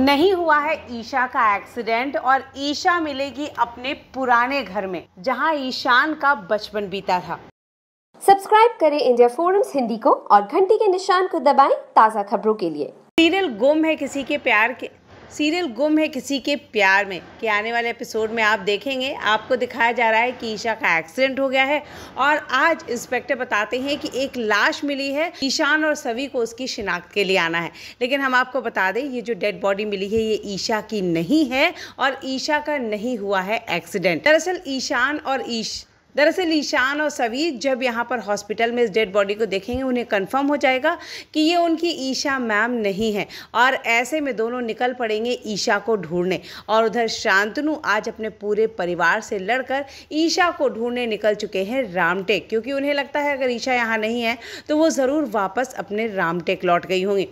नहीं हुआ है ईशा का एक्सीडेंट और ईशा मिलेगी अपने पुराने घर में जहां ईशान का बचपन बीता था सब्सक्राइब करें इंडिया फोरम्स हिंदी को और घंटी के निशान को दबाएं ताज़ा खबरों के लिए सीरियल गुम है किसी के प्यार के सीरियल गुम है किसी के प्यार में कि आने वाले एपिसोड में आप देखेंगे आपको दिखाया जा रहा है कि ईशा का एक्सीडेंट हो गया है और आज इंस्पेक्टर बताते हैं कि एक लाश मिली है ईशान और सभी को उसकी शिनाख्त के लिए आना है लेकिन हम आपको बता दें ये जो डेड बॉडी मिली है ये ईशा की नहीं है और ईशा का नहीं हुआ है एक्सीडेंट दरअसल ईशान और ईश दरअसल ईशान और सवी जब यहाँ पर हॉस्पिटल में इस डेड बॉडी को देखेंगे उन्हें कंफर्म हो जाएगा कि ये उनकी ईशा मैम नहीं है और ऐसे में दोनों निकल पड़ेंगे ईशा को ढूंढने और उधर शांतनु आज अपने पूरे परिवार से लड़कर ईशा को ढूंढने निकल चुके हैं रामटेक क्योंकि उन्हें लगता है अगर ईशा यहाँ नहीं है तो वो ज़रूर वापस अपने रामटेक लौट गई होंगी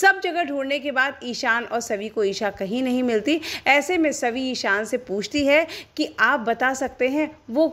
सब जगह ढूंढने के बाद ईशान और सवी को ईशा कहीं नहीं मिलती ऐसे में सवी ईशान से पूछती है कि आप बता सकते हैं वो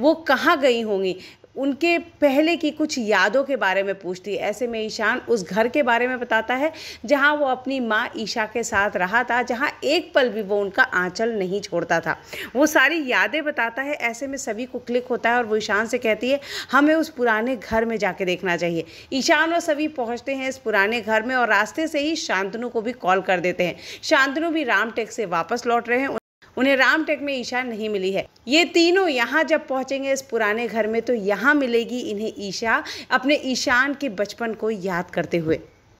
वो कहाँ गई होंगी उनके पहले की कुछ यादों के बारे में पूछती है ऐसे में ईशान उस घर के बारे में बताता है जहाँ वो अपनी माँ ईशा के साथ रहा था जहाँ एक पल भी वो उनका आंचल नहीं छोड़ता था वो सारी यादें बताता है ऐसे में सभी को क्लिक होता है और वो ईशान से कहती है हमें उस पुराने घर में जाके देखना चाहिए ईशान और सभी पहुँचते हैं इस पुराने घर में और रास्ते से ही शांतनु को भी कॉल कर देते हैं शांतनु भी रामटेक से वापस लौट रहे हैं उन्हें रामटेक में ईशा नहीं मिली है ये तीनों यहाँ जब पहुंचेंगे इस पुराने घर में तो यहाँ मिलेगी इन्हें ईशा अपने ईशान के बचपन को याद करते हुए